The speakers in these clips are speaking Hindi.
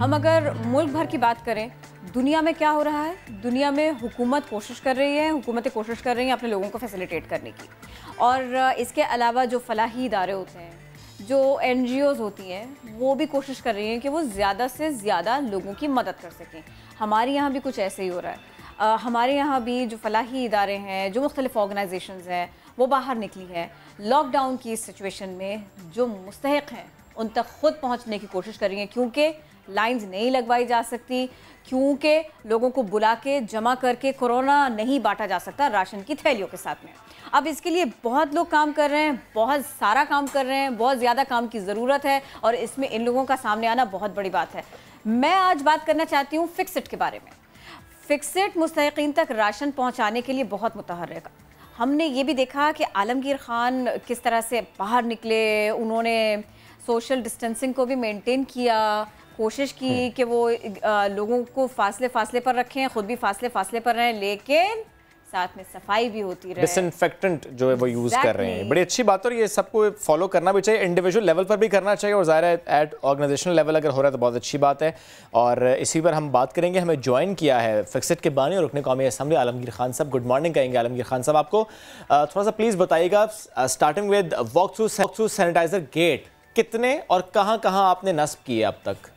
हम अगर मुल्क भर की बात करें दुनिया में क्या हो रहा है दुनिया में हुकूमत कोशिश कर रही है हुकूमतें कोशिश कर रही हैं अपने लोगों को फैसिलिटेट करने की और इसके अलावा जो फलाही इदारे होते हैं जो एन होती हैं वो भी कोशिश कर रही हैं कि वो ज़्यादा से ज़्यादा लोगों की मदद कर सकें हमारे यहाँ भी कुछ ऐसे ही हो रहा है आ, हमारे यहाँ भी जो फलाही इदारे हैं जो मुख्तलिफ ऑर्गेनाइजेशन हैं वो बाहर निकली हैं लॉकडाउन की सिचुएशन में जो मुस्तक हैं उन तक खुद पहुंचने की कोशिश करेंगे क्योंकि लाइंस नहीं लगवाई जा सकती क्योंकि लोगों को बुला के जमा करके कोरोना नहीं बांटा जा सकता राशन की थैलियों के साथ में अब इसके लिए बहुत लोग काम कर रहे हैं बहुत सारा काम कर रहे हैं बहुत ज़्यादा काम की ज़रूरत है और इसमें इन लोगों का सामने आना बहुत बड़ी बात है मैं आज बात करना चाहती हूँ फिक्सड के बारे में फिक्सड मुस्तकिन तक राशन पहुँचाने के लिए बहुत मुतहरक हमने ये भी देखा कि आलमगीर ख़ान किस तरह से बाहर निकले उन्होंने सोशल डिस्टेंसिंग को भी मेंटेन किया कोशिश की हम्म। कि वो आ, लोगों को फासले फासले पर रखें खुद भी फासले फासले पर रहें लेकिन साथ में सफाई भी होती रहे डिसइनफेक्टेंट जो है वो यूज exactly. कर रहे हैं बड़ी अच्छी बात और ये सबको फॉलो करना भी चाहिए इंडिविजुअल लेवल पर भी करना चाहिए और ज़ाहिर है एट ऑर्गेनाइजेशनल लेवल अगर हो रहा है तो बहुत अच्छी बात है और इसी पर हम बात करेंगे हमें ज्वाइन किया है फिक्सड के बानी और रुकने कौमी असम्बली आलमगीर खान साहब गुड मॉर्निंग कहेंगे आलमगीर खान साहब आपको थोड़ा सा प्लीज़ बताइएगा starting with walk through sanitiser gate कितने और कहां कहां आपने नस्ब किए अब तक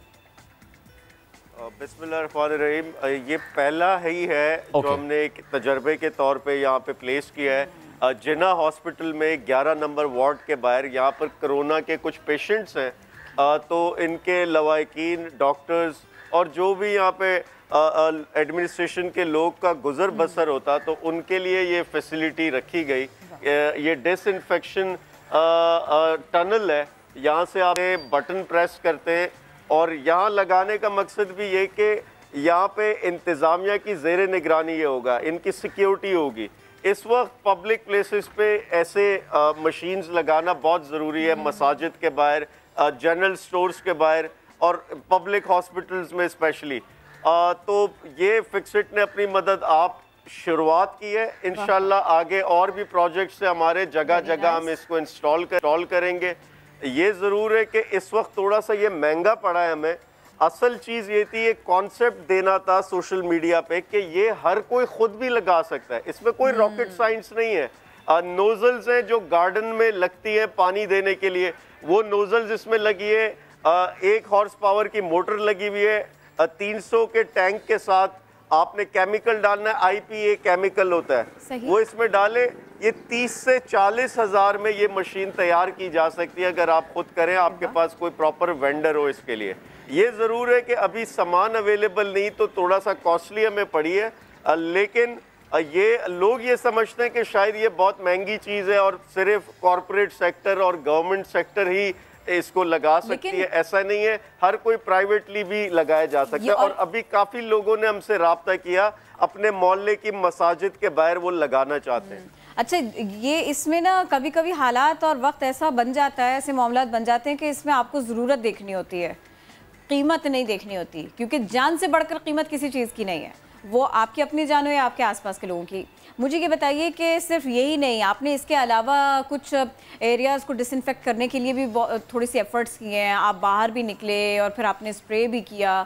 बिस्मिल्लाम ये पहला ही है okay. जो हमने एक तजर्बे के तौर पे यहाँ पे प्लेस किया है जिना हॉस्पिटल में 11 नंबर वार्ड के बाहर यहाँ पर कोरोना के कुछ पेशेंट्स हैं तो इनके लवाकिन डॉक्टर्स और जो भी यहाँ पे एडमिनिस्ट्रेशन के लोग का गुजर हम्म। बसर होता तो उनके लिए ये फैसिलिटी रखी गई ये डिसइनफेक्शन टनल है यहाँ से आप बटन प्रेस करते हैं और यहाँ लगाने का मकसद भी ये कि यहाँ पे इंतज़ामिया की जेर निगरानी ये होगा इनकी सिक्योरिटी होगी इस वक्त पब्लिक प्लेसेस पे ऐसे मशीन्स लगाना बहुत ज़रूरी है हम्म। मसाजिद के बाहर जनरल स्टोर्स के बाहर और पब्लिक हॉस्पिटल्स में स्पेशली तो ये फिक्सिट ने अपनी मदद आप शुरुआत की है इन आगे और भी प्रोजेक्ट्स से हमारे जगह जगह हम इसको इंस्टॉल कर, करेंगे ये ज़रूर है कि इस वक्त थोड़ा सा ये महंगा पड़ा है हमें असल चीज़ ये थी एक कॉन्सेप्ट देना था सोशल मीडिया पे कि ये हर कोई ख़ुद भी लगा सकता है इसमें कोई रॉकेट साइंस हम्म। नहीं है नोज़ल्स हैं जो गार्डन में लगती हैं पानी देने के लिए वो नोज़ल्स इसमें लगी है आ, एक हॉर्स पावर की मोटर लगी हुई है तीन सौ के टैंक के साथ आपने केमिकल डालना है आईपीए केमिकल होता है वो इसमें डालें ये 30 से चालीस हजार में ये मशीन तैयार की जा सकती है अगर आप खुद करें आपके हाँ। पास कोई प्रॉपर वेंडर हो इसके लिए ये ज़रूर है कि अभी सामान अवेलेबल नहीं तो थोड़ा सा कॉस्टली हमें पड़ी है लेकिन ये लोग ये समझते हैं कि शायद ये बहुत महंगी चीज़ है और सिर्फ कॉरपोरेट सेक्टर और गवर्नमेंट सेक्टर ही इसको लगा सकती है ऐसा नहीं है हर कोई प्राइवेटली भी लगाया जा सकता है और, और अभी काफी लोगों ने हमसे रहा किया अपने मोहल्ले की मसाजिद के बाहर वो लगाना चाहते हैं हम्म। अच्छा ये इसमें ना कभी कभी हालात और वक्त ऐसा बन जाता है ऐसे मामला बन जाते हैं कि इसमें आपको ज़रूरत देखनी होती है कीमत नहीं देखनी होती क्योंकि जान से बढ़कर कीमत किसी चीज़ की नहीं है वो आपके अपनी जानो या आपके आसपास के लोगों की मुझे ये बताइए कि सिर्फ यही नहीं आपने इसके अलावा कुछ एरियाज़ को डिसइनफेक्ट करने के लिए भी थोड़ी सी एफ़र्ट्स किए हैं आप बाहर भी निकले और फिर आपने स्प्रे भी किया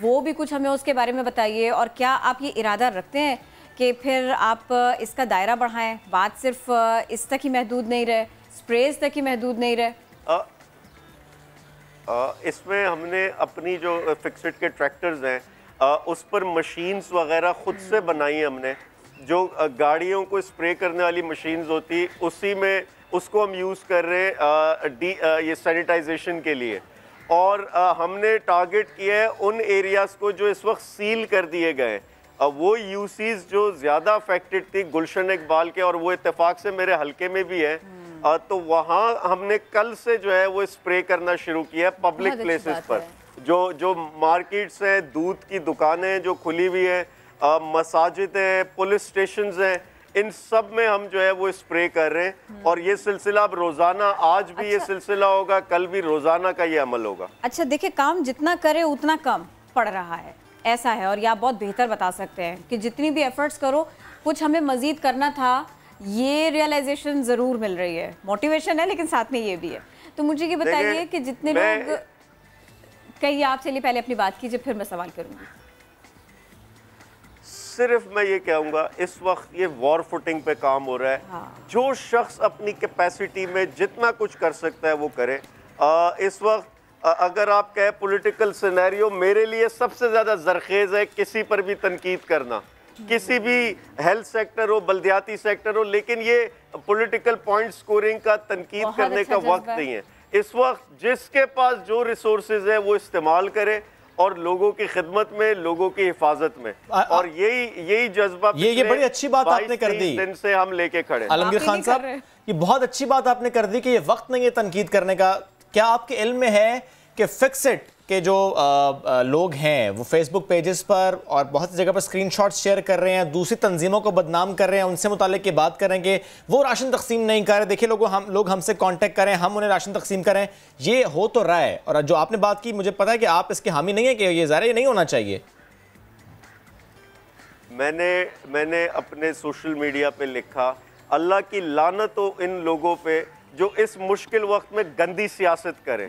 वो भी कुछ हमें उसके बारे में बताइए और क्या आप ये इरादा रखते हैं कि फिर आप इसका दायरा बढ़ाएं बात सिर्फ इस तक ही महदूद नहीं रहे स्प्रेज तक ही महदूद नहीं रहे इसमें हमने अपनी जो फिक्सड के ट्रैक्टर्स हैं आ, उस पर मशीन्स वगैरह खुद से बनाई हमने जो गाड़ियों को स्प्रे करने वाली मशीन्स होती उसी में उसको हम यूज़ कर रहे हैं डी ये सैनिटाइजेशन के लिए और आ, हमने टारगेट किया है उन एरियाज़ को जो इस वक्त सील कर दिए गए वो यूसीज जो ज़्यादा अफेक्टेड थी गुलशन इकबाल के और वो इतफाक़ से मेरे हलके में भी है आ, हम्म। तो वहाँ हमने कल से जो है वो स्प्रे करना शुरू किया है पब्लिक प्लेसेस पर जो जो मार्केट्स हैं दूध की दुकानें जो खुली हुई हैं मसाजिद हैं पुलिस स्टेशन हैं इन सब में हम जो है वो स्प्रे कर रहे हैं हम्म। और ये सिलसिला अब रोजाना आज भी अच्छा। ये सिलसिला होगा कल भी रोजाना का ये अमल होगा अच्छा देखिए काम जितना करे उतना कम पड़ रहा है ऐसा है और ये आप बहुत बेहतर बता सकते हैं कि जितनी भी एफर्ट्स करो कुछ हमें मजीद करना था ये रियलाइजेशन ज़रूर मिल रही है मोटिवेशन है लेकिन साथ में ये भी है तो मुझे ये बताइए कि जितने लोग कहिए आप चलिए पहले अपनी बात कीजिए फिर मैं सवाल करूँगी सिर्फ मैं ये कहूँगा इस वक्त ये वॉर फुटिंग पे काम हो रहा है हाँ। जो शख्स अपनी कैपेसिटी में जितना कुछ कर सकता है वो करे आ, इस वक्त अगर आप कहें पॉलिटिकल सिनेरियो मेरे लिए सबसे ज़्यादा जरखेज़ है किसी पर भी तनकीद करना किसी भी हेल्थ सेक्टर हो बलदियाती सेक्टर हो लेकिन ये पॉलिटिकल पॉइंट स्कोरिंग का तनकीद करने अच्छा का वक्त नहीं है इस वक्त जिसके पास जो रिसोर्स है वो इस्तेमाल करे और लोगों की खिदमत में लोगों की हिफाजत में आ, और यही यही जज्बा ये ये बड़ी अच्छी बात आपने कर दी दिन से हम लेके खड़े आलमगीर खान साहब ये बहुत अच्छी बात आपने कर दी कि ये वक्त नहीं है तनकीद करने का क्या आपके इल्म में है कि फिक्सड के जो आ, लोग हैं वो फेसबुक पेजेस पर और बहुत सी जगह पर स्क्रीनशॉट शेयर कर रहे हैं दूसरी तंजीमों को बदनाम कर रहे हैं उनसे मुतल की बात करें कि वो राशन तकसीम नहीं कर रहे देखिए लोगों हम लोग हमसे कॉन्टेक्ट करें हम उन्हें राशन तकसीम करें ये हो तो रहा है और जो आपने बात की मुझे पता है कि आप इसके हामी नहीं है कि ये ये नहीं होना चाहिए मैंने मैंने अपने सोशल मीडिया पे लिखा अल्लाह की लानत हो इन लोगों पे जो इस मुश्किल वक्त में गंदी सियासत करें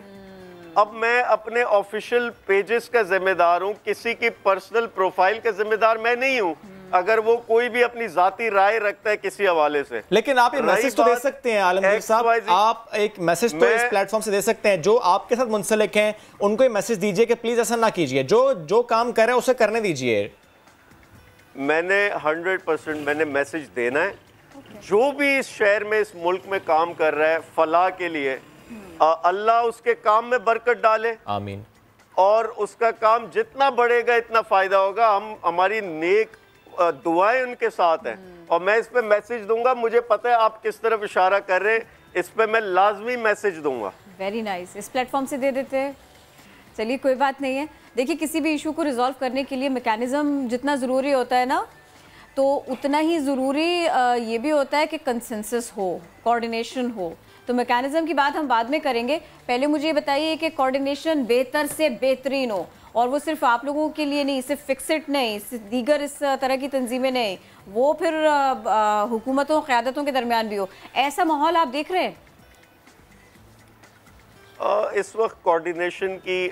अब मैं अपने ऑफिशियल पेजेस का जिम्मेदार हूँ किसी की पर्सनल प्रोफाइल का जिम्मेदार मैं नहीं हूँ हम्म। अगर वो कोई भी अपनी जाती राय रखता है किसी हवाले से लेकिन आप एक मैसेज तो दे सकते हैं आलमगीर साहब आप एक मैसेज तो इस प्लेटफॉर्म से दे सकते हैं जो आपके साथ मुंसलिक हैं उनको मैसेज दीजिए कि प्लीज ऐसा ना कीजिए जो जो काम कर रहे हैं उसे करने दीजिए मैंने हंड्रेड परसेंट मैंने मैसेज देना है okay. जो भी इस शहर में इस मुल्क में काम कर रहा है फलाह के लिए अल्लाह उसके काम में बरकत डाले आमीन और उसका काम जितना बढ़ेगा इतना फ़ायदा होगा हम हमारी नेक दुआएं उनके साथ हैं हम्म। और मैं इस पर मैसेज दूंगा मुझे पता है आप किस तरफ इशारा कर रहे हैं इस पर मैं लाजमी मैसेज दूंगा वेरी नाइस nice. इस प्लेटफॉर्म से दे देते हैं चलिए कोई बात नहीं है देखिए किसी भी इशू को रिजॉल्व करने के लिए मेकेनिज़्म जितना ज़रूरी होता है ना तो उतना ही ज़रूरी ये भी होता है कि कंसेंसस हो कोऑर्डिनेशन हो तो मैकेनिज्म की बात हम बाद में करेंगे पहले मुझे ये बताइए कि कोऑर्डिनेशन बेहतर से बेहतरीन हो और वो सिर्फ आप लोगों के लिए नहीं सिर्फ फिक्सड नहीं दीगर इस तरह की तंजीमें नहीं वो फिर हुकूमतों क़्यादतों के दरमियान भी हो ऐसा माहौल आप देख रहे हैं इस वक्त कोऑर्डिनेशन की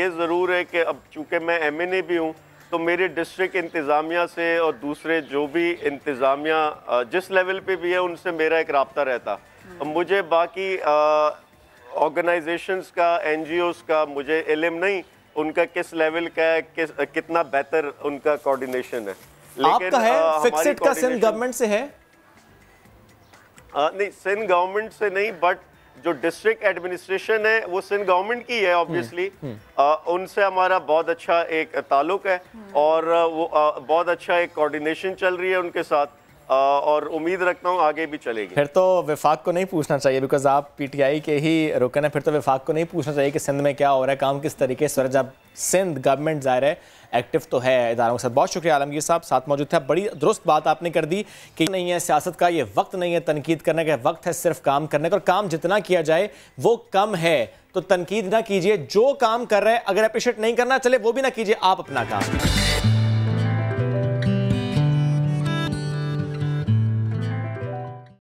ये ज़रूर है कि अब चूँकि मैं एम एन ए भी हूँ तो मेरे डिस्ट्रिक्ट इंतज़ामिया से और दूसरे जो भी इंतज़ामिया जिस लेवल पे भी है उनसे मेरा एक रबता रहता मुझे बाकी ऑर्गेनाइजेशंस का एन का मुझे इलम नहीं उनका किस लेवल का है किस कितना बेहतर उनका कोऑर्डिनेशन है लेकिन फिक्सिट का सिंध गवर्नमेंट से है आ, नहीं सिंध गवर्नमेंट से नहीं बट जो डिस्ट्रिक्ट एडमिनिस्ट्रेशन है वो सिंध गवर्नमेंट की है ऑब्वियसली हम्म, हम्म। उनसे हमारा बहुत अच्छा एक ताल्लुक है और वो आ, बहुत अच्छा एक कोऑर्डिनेशन चल रही है उनके साथ और उम्मीद रखता हूँ आगे भी चलेगी फिर तो विफाक को नहीं पूछना चाहिए बिकॉज आप पीटीआई के ही रुकन है फिर तो विफाक को नहीं पूछना चाहिए कि सिंध में क्या हो रहा है काम किस तरीके से जब सिंध गवर्नमेंट ज़ाहिर है एक्टिव तो है इदारों के साथ बहुत शुक्रिया आलमगीर साहब साथ मौजूद थे बड़ी दुरुस्त बात आपने कर दी कि नहीं है सियासत का ये वक्त नहीं है तनकीद करने का वक्त है सिर्फ काम करने का और काम जितना किया जाए वो कम है तो तनकीद ना कीजिए जो काम कर रहे हैं अगर अप्रिशिएट नहीं करना चले वो भी ना कीजिए आप अपना काम